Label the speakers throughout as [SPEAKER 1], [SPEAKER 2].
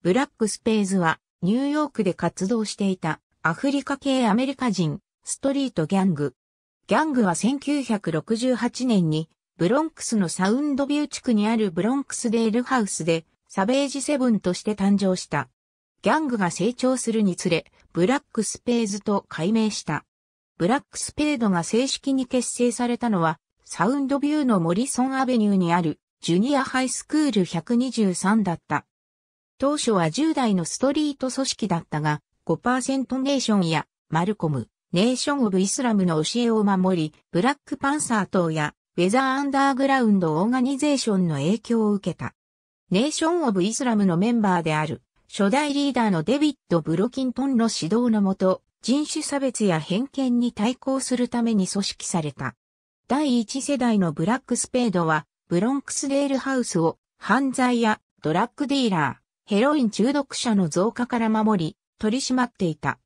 [SPEAKER 1] ブラックスペーズはニューヨークで活動していたアフリカ系アメリカ人ストリートギャング。ギャングは1968年にブロンクスのサウンドビュー地区にあるブロンクスデールハウスでサベージセブンとして誕生した。ギャングが成長するにつれブラックスペーズと改名した。ブラックスペードが正式に結成されたのはサウンドビューのモリソンアベニューにあるジュニアハイスクール123だった。当初は10代のストリート組織だったが、5%ネーションやマルコム、ネーション・オブ・イスラムの教えを守り、ブラック・パンサー等やウェザー・アンダーグラウンド・オーガニゼーションの影響を受けた。ネーション・オブ・イスラムのメンバーである、初代リーダーのデビッド・ブロキントンの指導のもと、人種差別や偏見に対抗するために組織された。第一世代のブラック・スペードは、ブロンクスデールハウスを犯罪やドラッグディーラー、ヘロイン中毒者の増加から守り、取り締まっていた。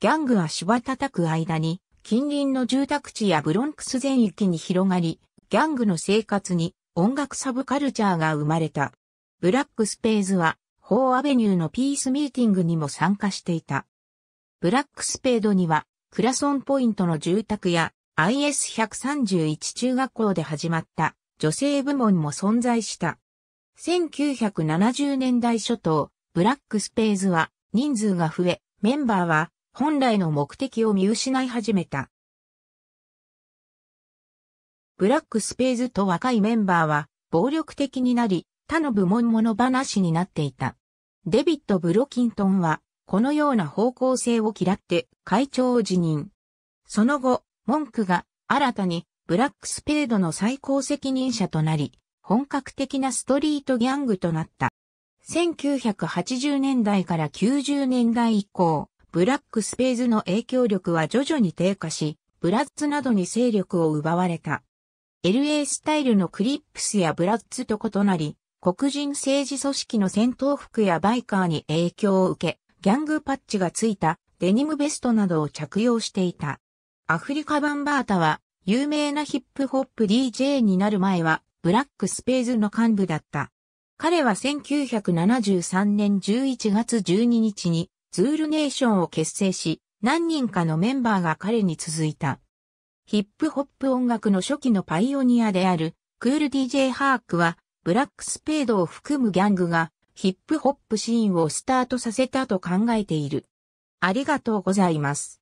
[SPEAKER 1] ギャングは芝叩く間に、近隣の住宅地やブロンクス全域に広がり、ギャングの生活に音楽サブカルチャーが生まれた。ブラックスペーズは、ホーアベニューのピースミーティングにも参加していた。ブラックスペードには、クラソンポイントの住宅や IS131 中学校で始まった女性部門も存在した。1970年代初頭、ブラックスペーズは人数が増え、メンバーは本来の目的を見失い始めた。ブラックスペーズと若いメンバーは暴力的になり、他の部門物話になっていた。デビッド・ブロキントンは、このような方向性を嫌って会長を辞任。その後、文句が新たにブラックスペードの最高責任者となり、本格的なストリートギャングとなった。1980年代から90年代以降、ブラックスペーズの影響力は徐々に低下し、ブラッツなどに勢力を奪われた。LA スタイルのクリップスやブラッツと異なり、黒人政治組織の戦闘服やバイカーに影響を受け、ギャングパッチがついたデニムベストなどを着用していた。アフリカ版バータは有名なヒップホップ DJ になる前はブラックスペーズの幹部だった。彼は1973年11月12日にズールネーションを結成し、何人かのメンバーが彼に続いた。ヒップホップ音楽の初期のパイオニアであるクール DJ ハークは、ブラックスペードを含むギャングがヒップホップシーンをスタートさせたと考えている。ありがとうございます。